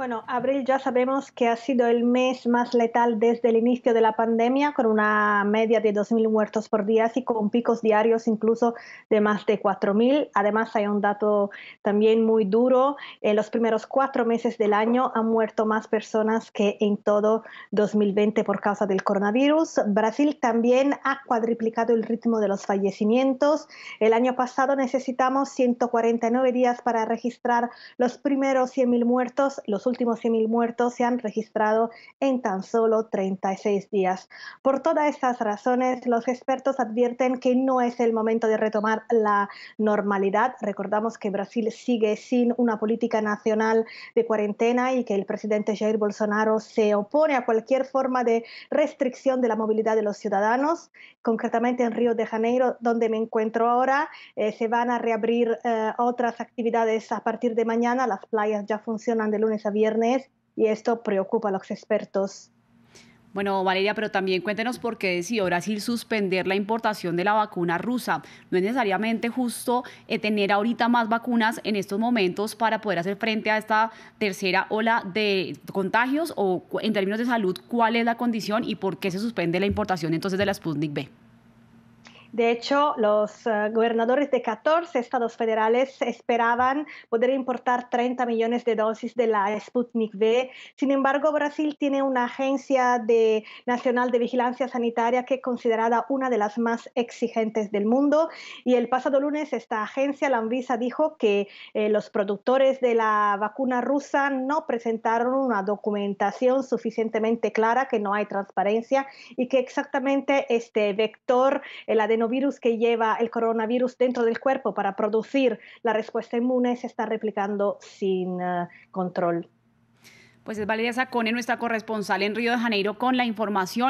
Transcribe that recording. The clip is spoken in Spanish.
Bueno, abril ya sabemos que ha sido el mes más letal desde el inicio de la pandemia, con una media de 2.000 muertos por día y con picos diarios incluso de más de 4.000. Además, hay un dato también muy duro. En los primeros cuatro meses del año han muerto más personas que en todo 2020 por causa del coronavirus. Brasil también ha cuadriplicado el ritmo de los fallecimientos. El año pasado necesitamos 149 días para registrar los primeros 100.000 muertos. Los últimos 100.000 muertos se han registrado en tan solo 36 días. Por todas estas razones, los expertos advierten que no es el momento de retomar la normalidad. Recordamos que Brasil sigue sin una política nacional de cuarentena y que el presidente Jair Bolsonaro se opone a cualquier forma de restricción de la movilidad de los ciudadanos. Concretamente en Río de Janeiro, donde me encuentro ahora, eh, se van a reabrir eh, otras actividades a partir de mañana. Las playas ya funcionan de lunes a viernes viernes y esto preocupa a los expertos. Bueno, Valeria, pero también cuéntenos por qué decidió Brasil suspender la importación de la vacuna rusa. No es necesariamente justo eh, tener ahorita más vacunas en estos momentos para poder hacer frente a esta tercera ola de contagios o en términos de salud, cuál es la condición y por qué se suspende la importación entonces de la Sputnik B. De hecho, los eh, gobernadores de 14 estados federales esperaban poder importar 30 millones de dosis de la Sputnik V. Sin embargo, Brasil tiene una agencia nacional de vigilancia sanitaria que es considerada una de las más exigentes del mundo. Y el pasado lunes esta agencia, la Anvisa, dijo que eh, los productores de la vacuna rusa no presentaron una documentación suficientemente clara, que no hay transparencia y que exactamente este vector, el eh, ADN virus que lleva el coronavirus dentro del cuerpo para producir la respuesta inmune se está replicando sin eh, control. Pues es Valeria Sacone, nuestra corresponsal en Río de Janeiro, con la información.